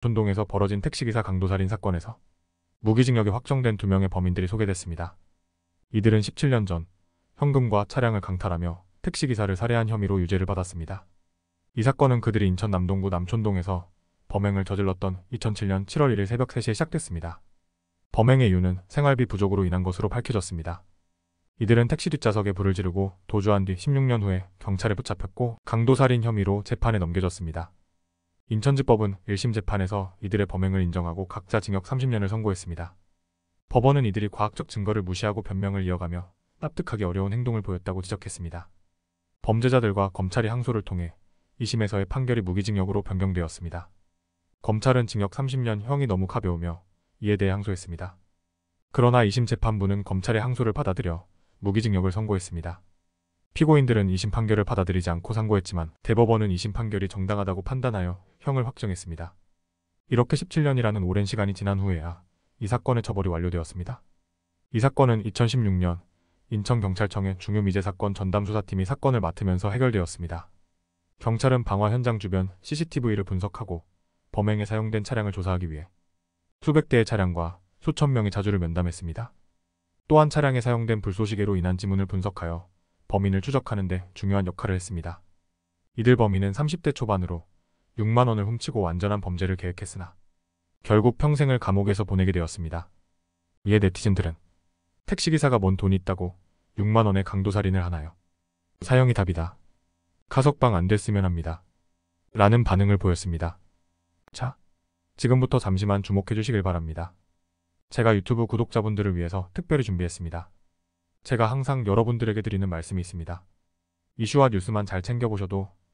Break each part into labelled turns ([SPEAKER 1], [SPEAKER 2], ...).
[SPEAKER 1] 촌동에서 벌어진 택시기사 강도살인 사건에서 무기징역이 확정된 두 명의 범인들이 소개됐습니다. 이들은 17년 전 현금과 차량을 강탈하며 택시기사를 살해한 혐의로 유죄를 받았습니다. 이 사건은 그들이 인천 남동구 남촌동에서 범행을 저질렀던 2007년 7월 1일 새벽 3시에 시작됐습니다. 범행의 이유는 생활비 부족으로 인한 것으로 밝혀졌습니다. 이들은 택시 뒷좌석에 불을 지르고 도주한 뒤 16년 후에 경찰에 붙잡혔고 강도살인 혐의로 재판에 넘겨졌습니다. 인천지법은 1심 재판에서 이들의 범행을 인정하고 각자 징역 30년을 선고했습니다. 법원은 이들이 과학적 증거를 무시하고 변명을 이어가며 납득하기 어려운 행동을 보였다고 지적했습니다. 범죄자들과 검찰이 항소를 통해 2심에서의 판결이 무기징역으로 변경되었습니다. 검찰은 징역 30년 형이 너무 가벼우며 이에 대해 항소했습니다. 그러나 2심 재판부는 검찰의 항소를 받아들여 무기징역을 선고했습니다. 피고인들은 2심 판결을 받아들이지 않고 상고했지만 대법원은 2심 판결이 정당하다고 판단하여 형을 확정했습니다. 이렇게 17년이라는 오랜 시간이 지난 후에야 이 사건의 처벌이 완료되었습니다. 이 사건은 2016년 인천경찰청의 중요미제 사건 전담수사팀이 사건을 맡으면서 해결되었습니다. 경찰은 방화 현장 주변 CCTV를 분석하고 범행에 사용된 차량을 조사하기 위해 수백 대의 차량과 수천 명의 자주를 면담했습니다. 또한 차량에 사용된 불쏘시개로 인한 지문을 분석하여 범인을 추적하는 데 중요한 역할을 했습니다. 이들 범인은 30대 초반으로 6만 원을 훔치고 완전한 범죄를 계획했으나 결국 평생을 감옥에서 보내게 되었습니다. 이에 네티즌들은 택시기사가 뭔돈 있다고 6만 원의 강도살인을 하나요? 사형이 답이다. 가석방 안 됐으면 합니다. 라는 반응을 보였습니다. 자, 지금부터 잠시만 주목해 주시길 바랍니다. 제가 유튜브 구독자분들을 위해서 특별히 준비했습니다. 제가 항상 여러분들에게 드리는 말씀이 있습니다. 이슈와 뉴스만 잘 챙겨보셔도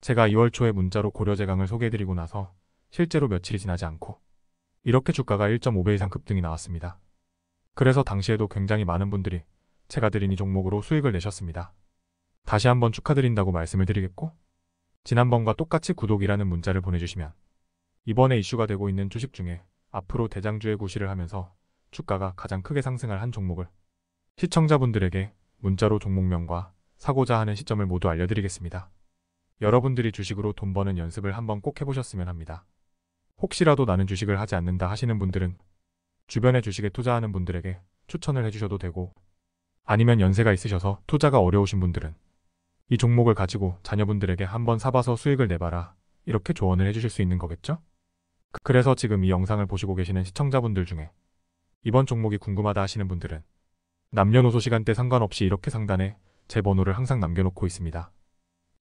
[SPEAKER 1] 제가 2월 초에 문자로 고려제강을 소개해드리고 나서 실제로 며칠이 지나지 않고 이렇게 주가가 1.5배 이상 급등이 나왔습니다. 그래서 당시에도 굉장히 많은 분들이 제가 드린 이 종목으로 수익을 내셨습니다. 다시 한번 축하드린다고 말씀을 드리겠고 지난번과 똑같이 구독이라는 문자를 보내주시면 이번에 이슈가 되고 있는 주식 중에 앞으로 대장주의 고시를 하면서 주가가 가장 크게 상승할 한 종목을 시청자분들에게 문자로 종목명과 사고자 하는 시점을 모두 알려드리겠습니다. 여러분들이 주식으로 돈 버는 연습을 한번 꼭 해보셨으면 합니다. 혹시라도 나는 주식을 하지 않는다 하시는 분들은 주변에 주식에 투자하는 분들에게 추천을 해주셔도 되고 아니면 연세가 있으셔서 투자가 어려우신 분들은 이 종목을 가지고 자녀분들에게 한번 사봐서 수익을 내봐라 이렇게 조언을 해주실 수 있는 거겠죠? 그래서 지금 이 영상을 보시고 계시는 시청자분들 중에 이번 종목이 궁금하다 하시는 분들은 남녀노소 시간대 상관없이 이렇게 상단에 제 번호를 항상 남겨놓고 있습니다.